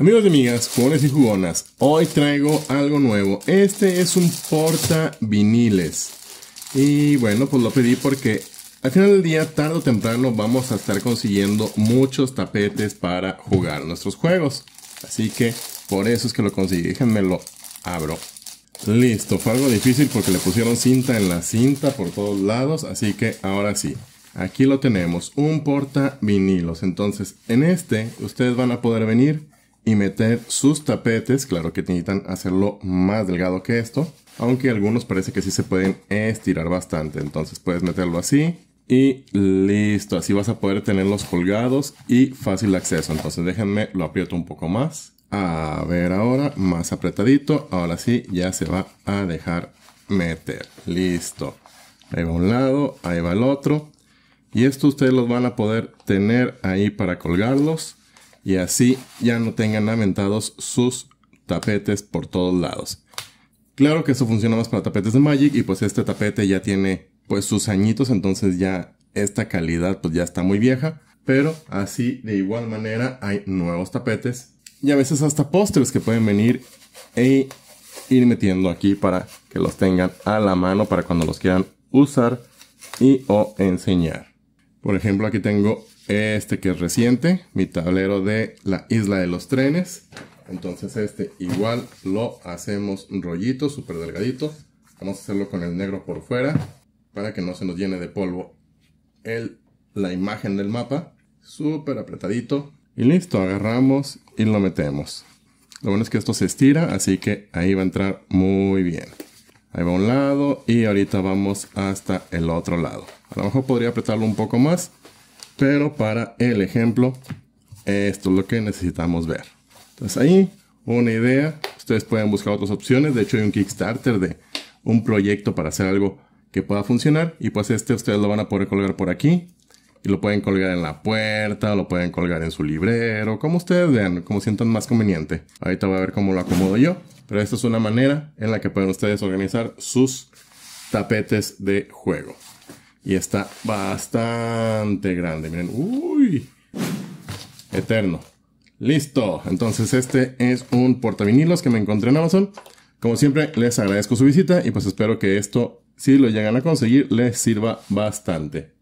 Amigos y amigas, jugones y jugonas, hoy traigo algo nuevo. Este es un porta viniles. Y bueno, pues lo pedí porque al final del día, tarde o temprano, vamos a estar consiguiendo muchos tapetes para jugar nuestros juegos. Así que por eso es que lo conseguí. Déjenme lo abro. Listo, fue algo difícil porque le pusieron cinta en la cinta por todos lados. Así que ahora sí, aquí lo tenemos, un porta vinilos. Entonces, en este, ustedes van a poder venir y meter sus tapetes, claro que necesitan hacerlo más delgado que esto, aunque algunos parece que sí se pueden estirar bastante, entonces puedes meterlo así y listo, así vas a poder tenerlos colgados y fácil acceso, entonces déjenme lo aprieto un poco más, a ver ahora, más apretadito, ahora sí ya se va a dejar meter, listo, ahí va un lado, ahí va el otro, y esto ustedes los van a poder tener ahí para colgarlos y así ya no tengan aventados sus tapetes por todos lados. Claro que eso funciona más para tapetes de Magic y pues este tapete ya tiene pues sus añitos, entonces ya esta calidad pues ya está muy vieja, pero así de igual manera hay nuevos tapetes y a veces hasta postres que pueden venir e ir metiendo aquí para que los tengan a la mano para cuando los quieran usar y o enseñar. Por ejemplo, aquí tengo este que es reciente, mi tablero de la isla de los trenes. Entonces este igual lo hacemos rollito, súper delgadito. Vamos a hacerlo con el negro por fuera para que no se nos llene de polvo el, la imagen del mapa. Súper apretadito. Y listo, agarramos y lo metemos. Lo bueno es que esto se estira, así que ahí va a entrar muy bien. Ahí va un lado y ahorita vamos hasta el otro lado. A lo mejor podría apretarlo un poco más, pero para el ejemplo, esto es lo que necesitamos ver. Entonces ahí, una idea. Ustedes pueden buscar otras opciones. De hecho, hay un Kickstarter de un proyecto para hacer algo que pueda funcionar. Y pues este ustedes lo van a poder colgar por aquí. Y lo pueden colgar en la puerta, lo pueden colgar en su librero, como ustedes vean, como sientan más conveniente. Ahorita voy a ver cómo lo acomodo yo. Pero esta es una manera en la que pueden ustedes organizar sus tapetes de juego. Y está bastante grande. Miren, uy, eterno. Listo. Entonces este es un portavinilos que me encontré en Amazon. Como siempre, les agradezco su visita y pues espero que esto, si lo llegan a conseguir, les sirva bastante.